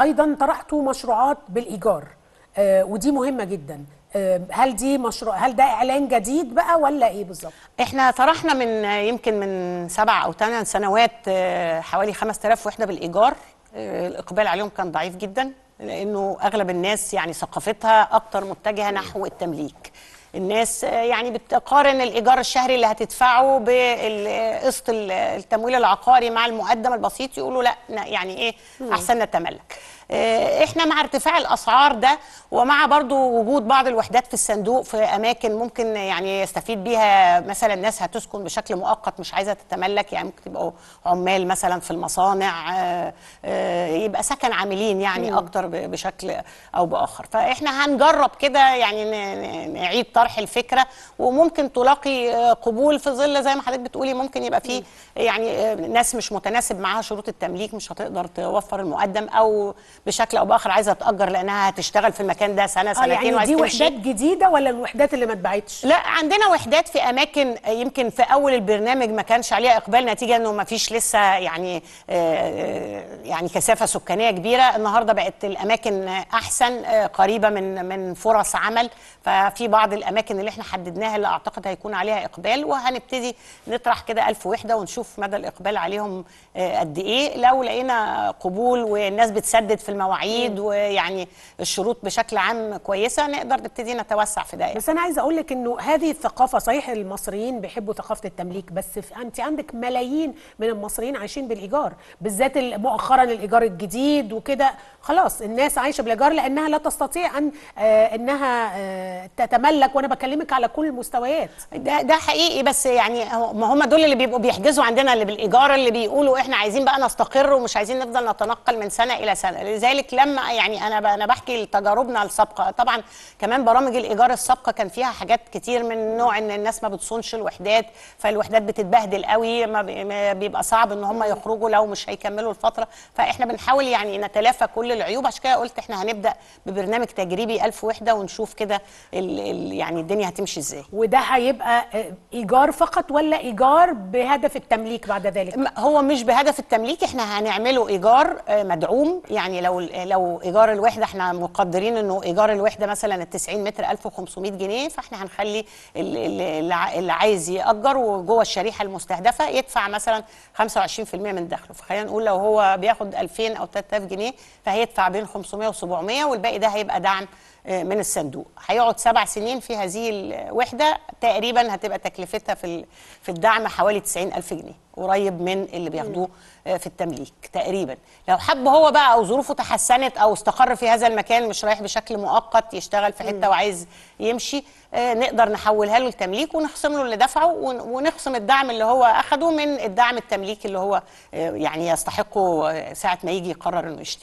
ايضا طرحتوا مشروعات بالايجار آه، ودي مهمه جدا آه، هل دي مشروع هل ده اعلان جديد بقى ولا ايه بالظبط احنا طرحنا من يمكن من سبع او ثمان سنوات آه، حوالي 5000 وحده بالايجار الاقبال عليهم كان ضعيف جدا لانه اغلب الناس يعني ثقافتها اكتر متجهه نحو التمليك الناس يعني بتقارن الايجار الشهري اللي هتدفعه بقسط التمويل العقاري مع المقدم البسيط يقولوا لا يعني ايه احسن نتملك آه، احنا مع ارتفاع الاسعار ده ومع برضو وجود بعض الوحدات في الصندوق في اماكن ممكن يعني يستفيد بيها مثلا ناس هتسكن بشكل مؤقت مش عايزه تتملك يعني ممكن يبقوا عمال مثلا في المصانع آه، آه، يبقى سكن عاملين يعني اكتر بشكل او باخر فاحنا هنجرب كده يعني نعيد طرح الفكره وممكن تلاقي قبول في ظل زي ما حضرتك بتقولي ممكن يبقى في يعني ناس مش متناسب معاها شروط التمليك مش هتقدر توفر المقدم او بشكل او باخر عايزه تاجر لانها هتشتغل في المكان ده سنه آه، يعني سنتين يعني دي وحدات جديده ولا الوحدات اللي ما اتباعتش لا عندنا وحدات في اماكن يمكن في اول البرنامج ما كانش عليها اقبال نتيجه انه ما فيش لسه يعني آه، آه، يعني كثافه سكانيه كبيره النهارده بقت الاماكن احسن قريبه من من فرص عمل ففي بعض الاماكن اللي احنا حددناها اللي اعتقد هيكون عليها اقبال وهنبتدي نطرح كده ألف وحده ونشوف مدى الاقبال عليهم قد ايه لو لقينا قبول والناس بتسدد في المواعيد ويعني الشروط بشكل عام كويسه نقدر نبتدي نتوسع في ده يعني. بس انا عايزه اقول لك انه هذه الثقافه صحيح المصريين بيحبوا ثقافه التمليك بس انت عندك ملايين من المصريين عايشين بالايجار بالذات مؤخرا الايجار الجديد وكده خلاص الناس عايشه بالايجار لانها لا تستطيع ان آه، انها آه، تتملك وانا بكلمك على كل المستويات ده ده حقيقي بس يعني ما هم دول اللي بيبقوا بيحجزوا عندنا اللي بالايجار اللي بيقولوا احنا عايزين بقى نستقر ومش عايزين نفضل نتنقل من سنه الى سنه لذلك لما يعني انا انا بحكي تجاربنا السابقه طبعا كمان برامج الايجار السابقه كان فيها حاجات كتير من نوع ان الناس ما بتصونش الوحدات فالوحدات بتتبهدل قوي ما بيبقى صعب ان هم يخرجوا لو مش هيكملوا الفتره فاحنا بنحاول يعني نتلافى كل العيوب عشان كده قلت احنا هنبدا ببرنامج تجريبي ألف وحده ونشوف كده يعني الدنيا هتمشي ازاي وده هيبقى ايجار فقط ولا ايجار بهدف التمليك بعد ذلك هو مش بهدف التمليك احنا هنعمله ايجار آه، مدعوم يعني لو لو ايجار الوحده احنا مقدرين انه ايجار الوحده مثلا ال 90 متر 1500 جنيه فاحنا هنخلي اللي عايز ياجر وجوه الشريحه المستهدفه يدفع مثلا 25% من دخله فخلينا نقول لو هو بياخد 2000 او 3000 جنيه فهيدفع بين 500 و700 والباقي ده هيبقى دعم آه، من الصندوق هيقعد سبع سنين في هذه الوحده تقريبا هتبقى تكلفتها في في الدعم حوالي 90000 جنيه قريب من اللي بياخدوه آه، في التمليك تقريبا لو حب هو بقى او ظروفه تحسنت او استقر في هذا المكان مش رايح بشكل مؤقت يشتغل في حته وعايز يمشي آه، نقدر نحولها له لتمليك ونخصم له اللي دفعه ونخصم الدعم اللي هو اخده من الدعم التمليكي اللي هو آه، يعني يستحقه آه، ساعه ما يجي يقرر انه يشتري